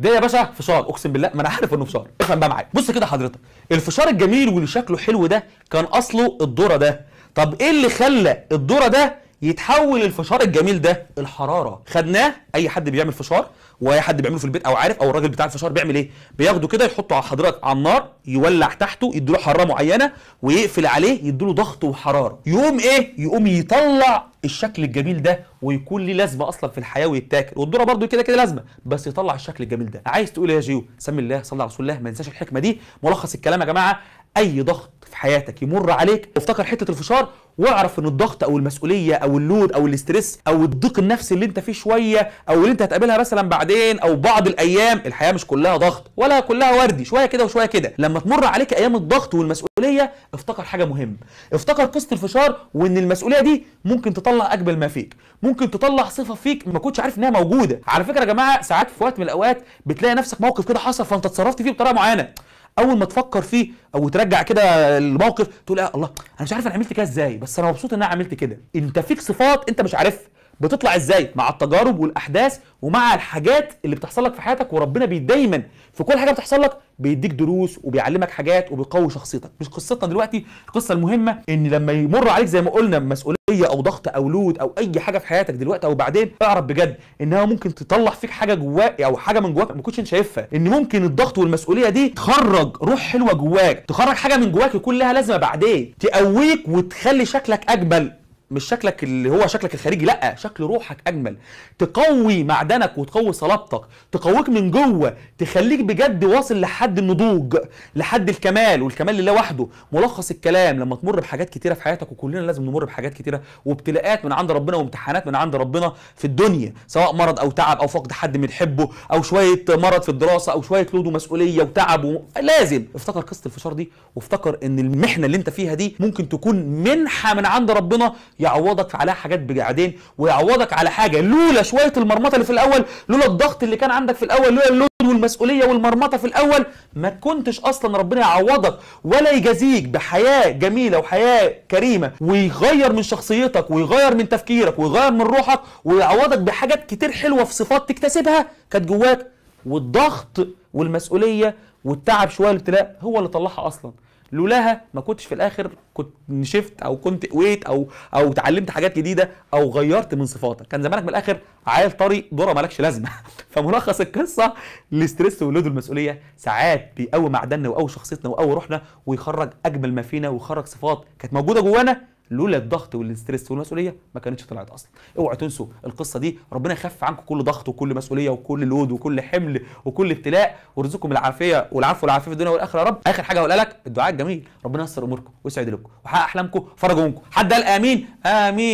ده يا باشا فشار اقسم بالله ما انا عارف انه فشار افهم بقى معايا بص كده حضرتك الفشار الجميل واللي شكله حلو ده كان اصله الذره ده طب ايه اللي خلى الذره ده يتحول الفشار الجميل ده الحراره خدناه اي حد بيعمل فشار واي حد بيعمله في البيت او عارف او الراجل بتاع الفشار بيعمل ايه بياخده كده يحطه على حضرتك على النار يولع تحته يديله حراره معينه ويقفل عليه يديله ضغط وحراره يقوم ايه يقوم يطلع الشكل الجميل ده ويكون ليه لازمه اصلا في الحياه ويتاكل والذره برده كده كده لازمه بس يطلع الشكل الجميل ده عايز تقول إيه يا جيو سمي الله صلى على رسول الله ما انساش الحكمه دي ملخص الكلام يا جماعه اي ضغط في حياتك يمر عليك افتكر حته الفشار واعرف ان الضغط او المسؤوليه او اللود او الاستريس او الضيق النفسي اللي انت فيه شويه او اللي انت هتقابلها مثلا بعدين او بعض الايام الحياه مش كلها ضغط ولا كلها وردي شويه كده وشويه كده لما تمر عليك ايام الضغط والمسؤوليه افتكر حاجه مهمه افتكر قصه الفشار وان المسؤوليه دي ممكن تطلع اجمل ما فيك ممكن تطلع صفه فيك ما كنتش عارف انها موجوده على فكره يا جماعه ساعات في وقت من الاوقات بتلاقي نفسك موقف كده حصل فانت اتصرفت فيه بطريقه معينه اول ما تفكر فيه او ترجع كده الموقف تقول اه الله انا مش عارف انا عملت كده ازاي بس انا مبسوط ان انا عملت كده انت فيك صفات انت مش عارفها بتطلع ازاي مع التجارب والاحداث ومع الحاجات اللي بتحصل لك في حياتك وربنا دايما في كل حاجه بتحصل لك بيديك دروس وبيعلمك حاجات وبيقوي شخصيتك مش قصتنا دلوقتي القصه المهمه ان لما يمر عليك زي ما قلنا مسؤوليه او ضغط او لود او اي حاجه في حياتك دلوقتي او بعدين اعرف بجد انها ممكن تطلع فيك حاجه جواك او حاجه من جواك ما كنتش شايفها ان ممكن الضغط والمسؤوليه دي تخرج روح حلوه جواك تخرج حاجه من جواك يكون لها لازمه بعدين تقويك وتخلي شكلك اجمل مش شكلك اللي هو شكلك الخارجي لا شكل روحك اجمل تقوي معدنك وتقوي صلابتك تقويك من جوه تخليك بجد واصل لحد النضوج لحد الكمال والكمال لله وحده ملخص الكلام لما تمر بحاجات كتيره في حياتك وكلنا لازم نمر بحاجات كتيره وابتلاءات من عند ربنا وامتحانات من عند ربنا في الدنيا سواء مرض او تعب او فقد حد بنحبه او شويه مرض في الدراسه او شويه لود ومسؤوليه وتعب و... لازم افتكر قصه الفشار دي وافتكر ان المحنه اللي انت فيها دي ممكن تكون منحه من عند ربنا يعوضك على حاجات بجعدين ويعوضك على حاجه لولا شويه المرمطه اللي في الاول لولا الضغط اللي كان عندك في الاول لولا اللود والمسؤوليه والمرمطه في الاول ما كنتش اصلا ربنا يعوضك ولا يجازيك بحياه جميله وحياه كريمه ويغير من شخصيتك ويغير من تفكيرك ويغير من روحك ويعوضك بحاجات كتير حلوه في صفات تكتسبها كانت جواك والضغط والمسؤوليه والتعب شويه الابتلاء هو اللي طلعها اصلا لولاها ما كنتش في الاخر كنت نشفت او كنت قويت او او اتعلمت حاجات جديده او غيرت من صفاتك كان زمانك من الاخر عيل طري دوره مالكش لازمه فملخص القصه الاسترس ولود المسؤوليه ساعات بيقوي معدننا وقوي شخصيتنا وقوي روحنا ويخرج اجمل ما فينا ويخرج صفات كانت موجوده جوانا لولا الضغط والستريس والمسؤوليه ما كانتش طلعت اصلا اوعوا تنسوا القصه دي ربنا يخفف عنكم كل ضغط وكل مسؤوليه وكل لود وكل حمل وكل ابتلاء ويرزقكم العافيه والعفو والعافيه في الدنيا والاخره يا رب اخر حاجه هقولها لك الدعاء الجميل ربنا ييسر اموركم ويسعد لكم ويحقق احلامكم فرجكم حد قال امين امين